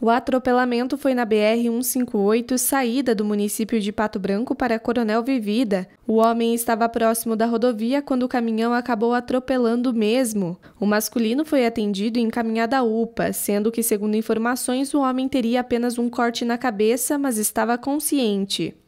O atropelamento foi na BR-158, saída do município de Pato Branco para Coronel Vivida. O homem estava próximo da rodovia quando o caminhão acabou atropelando mesmo. O masculino foi atendido e encaminhado à UPA, sendo que, segundo informações, o homem teria apenas um corte na cabeça, mas estava consciente.